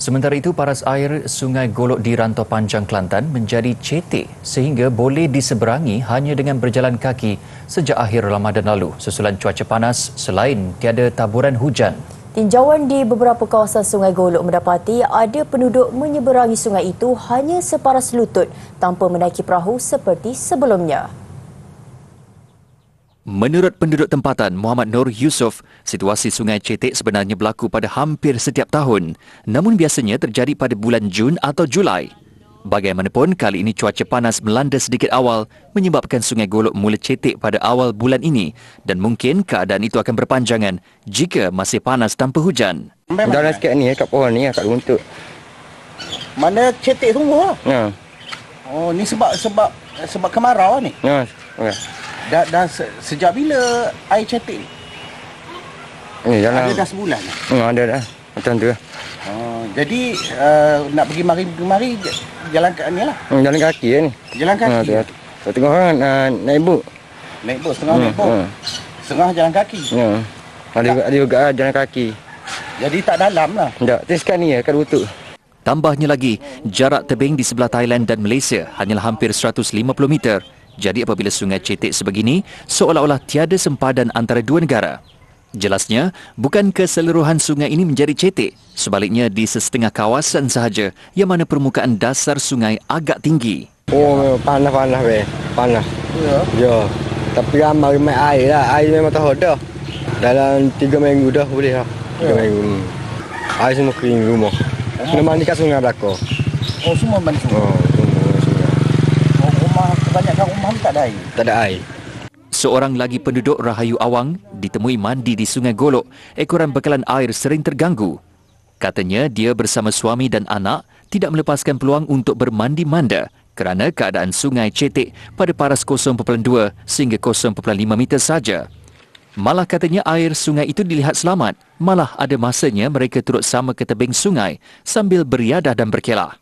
Sementara itu, paras air Sungai Golok di Rantau Panjang Kelantan menjadi cetek sehingga boleh diseberangi hanya dengan berjalan kaki sejak akhir Ramadan lalu susulan cuaca panas selain tiada taburan hujan. Tinjauan di beberapa kawasan Sungai Golok mendapati ada penduduk menyeberangi sungai itu hanya separas lutut tanpa menaiki perahu seperti sebelumnya. Menurut penduduk tempatan Muhammad Nur Yusof, situasi Sungai Cetek sebenarnya berlaku pada hampir setiap tahun, namun biasanya terjadi pada bulan Jun atau Julai. Bagaimanapun, kali ini cuaca panas melanda sedikit awal menyebabkan Sungai Golok mula cetek pada awal bulan ini dan mungkin keadaan itu akan berpanjangan jika masih panas tanpa hujan. Dah lah sikit ni kat pohon ni lah, kat runtut. Mana cetek sungguh lah? Ya. Oh, ni sebab sebab sebab kemarau lah ni? Ya. Okay. Dah, dah se sejak bila air cetek ni? eh, Ada dah sebulan? Hmm, ada dah. Macam tu. Lah. Oh, jadi uh, nak pergi mari-mari jalan kaki ni lah? Hmm, jalan kaki ya, ni. Jalan kaki? Ha, hmm, tengah, tengah, tengah orang uh, naik bus. Naik bus, tengah hmm, naik bus. Hmm. Tengah jalan kaki? Hmm. Ada, ya. tak. ada juga lah jalan kaki. Jadi tak dalam lah? Tak, tapi sekarang ni akan lutut. Tambahnya lagi, jarak tebing di sebelah Thailand dan Malaysia hanyalah hampir 150 meter. Jadi apabila sungai cetek sebegini, seolah-olah tiada sempadan antara dua negara. Jelasnya, bukan keseluruhan sungai ini menjadi cetek. Sebaliknya, di sesetengah kawasan sahaja yang mana permukaan dasar sungai agak tinggi. Oh, panas-panas, weh. Panas. Ya? Ya. Tapi ramai ramai air lah. Air memang tak ada. Dalam tiga minggu dah boleh lah. Tiga ya. minggu. Hmm. Air semua kering rumah. Kena oh. mandi kat sungai belakang. Oh, semua mandi oh. sungai. Oh kebanyakan rumah tak ada air. Tak ada air. Seorang lagi penduduk Rahayu Awang ditemui mandi di Sungai Golok. Ekoran bekalan air sering terganggu. Katanya dia bersama suami dan anak tidak melepaskan peluang untuk bermandi manda kerana keadaan sungai cetek pada paras 0.2 sehingga 0.5 meter saja. Malah katanya air sungai itu dilihat selamat. Malah ada masanya mereka turut sama ke tebing sungai sambil beriadah dan berkelah.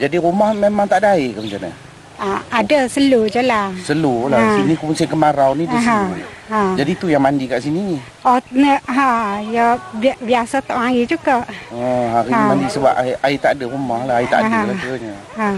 Jadi rumah memang tak ada air ke macam mana? Uh, ada selur je lah. Selur lah. Ha. Sini kongsi kemarau ni di ha. sini. Ha. Ah. Jadi tu yang mandi kat sini Oh, ne, ha. Ya, bi- biasa tak air juga. Oh, hari ha. mandi sebab air, air tak ada rumah lah. Air tak ha. ada lah ha.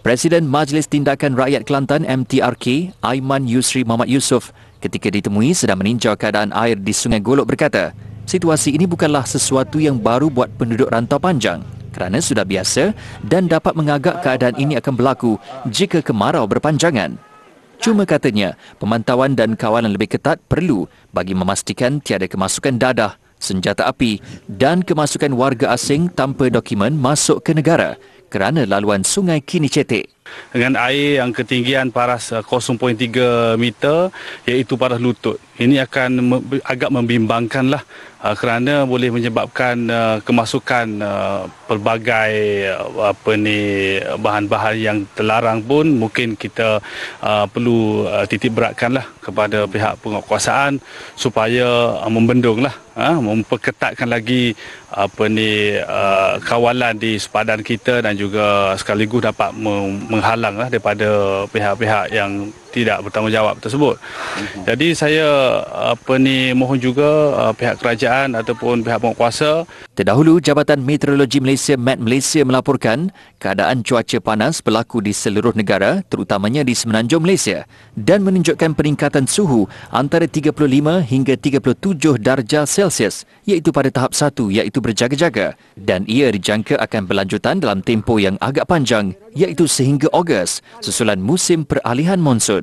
Presiden Majlis Tindakan Rakyat Kelantan MTRK, Aiman Yusri Mohd Yusof ketika ditemui sedang meninjau keadaan air di Sungai Golok berkata, situasi ini bukanlah sesuatu yang baru buat penduduk rantau panjang kerana sudah biasa dan dapat mengagak keadaan ini akan berlaku jika kemarau berpanjangan. Cuma katanya, pemantauan dan kawalan lebih ketat perlu bagi memastikan tiada kemasukan dadah, senjata api dan kemasukan warga asing tanpa dokumen masuk ke negara kerana laluan sungai kini cetek dengan air yang ketinggian paras 0.3 eh, meter iaitu paras lutut. Ini akan agak membimbangkan lah eh, kerana boleh menyebabkan eh, kemasukan pelbagai apa ni bahan-bahan yang terlarang pun mungkin kita perlu titik lah kepada pihak penguasaan supaya membendung lah, memperketatkan lagi apa ni kawalan di sepadan kita dan juga sekaligus dapat menghalang lah daripada pihak-pihak yang tidak bertanggungjawab tersebut. Jadi saya apa ni mohon juga uh, pihak kerajaan ataupun pihak penguasa. Terdahulu Jabatan Meteorologi Malaysia Met Malaysia melaporkan keadaan cuaca panas berlaku di seluruh negara terutamanya di semenanjung Malaysia dan menunjukkan peningkatan suhu antara 35 hingga 37 darjah Celsius iaitu pada tahap 1 iaitu berjaga-jaga dan ia dijangka akan berlanjutan dalam tempoh yang agak panjang iaitu sehingga Ogos susulan musim peralihan monsun.